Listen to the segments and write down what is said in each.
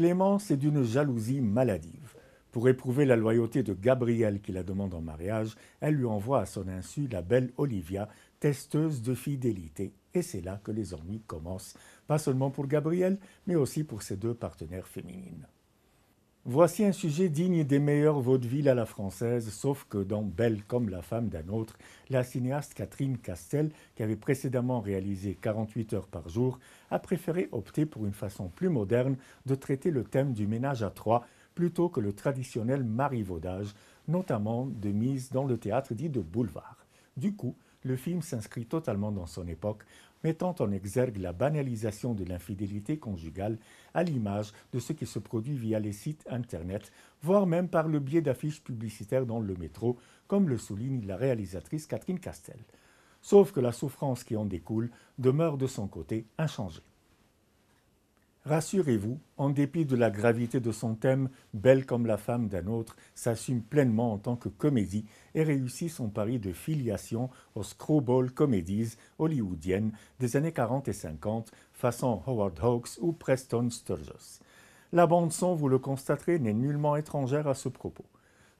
Clémence est d'une jalousie maladive. Pour éprouver la loyauté de Gabriel qui la demande en mariage, elle lui envoie à son insu la belle Olivia, testeuse de fidélité. Et c'est là que les ennuis commencent, pas seulement pour Gabriel, mais aussi pour ses deux partenaires féminines. Voici un sujet digne des meilleurs vaudevilles à la française, sauf que dans Belle comme la femme d'un autre, la cinéaste Catherine Castel, qui avait précédemment réalisé 48 heures par jour, a préféré opter pour une façon plus moderne de traiter le thème du ménage à trois plutôt que le traditionnel marivaudage, notamment de mise dans le théâtre dit de boulevard. Du coup, le film s'inscrit totalement dans son époque, mettant en exergue la banalisation de l'infidélité conjugale à l'image de ce qui se produit via les sites Internet, voire même par le biais d'affiches publicitaires dans le métro, comme le souligne la réalisatrice Catherine Castel. Sauf que la souffrance qui en découle demeure de son côté inchangée. Rassurez-vous, en dépit de la gravité de son thème, Belle comme la femme d'un autre s'assume pleinement en tant que comédie et réussit son pari de filiation aux screwball comedies hollywoodiennes des années 40 et 50, façon Howard Hawks ou Preston Sturges. La bande-son, vous le constaterez, n'est nullement étrangère à ce propos.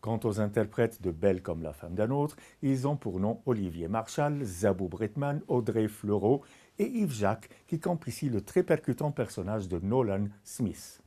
Quant aux interprètes de Belle comme la femme d'un autre, ils ont pour nom Olivier Marshall, Zabou Bretman, Audrey Fleurot et Yves Jacques, qui compte ici le très percutant personnage de Nolan Smith.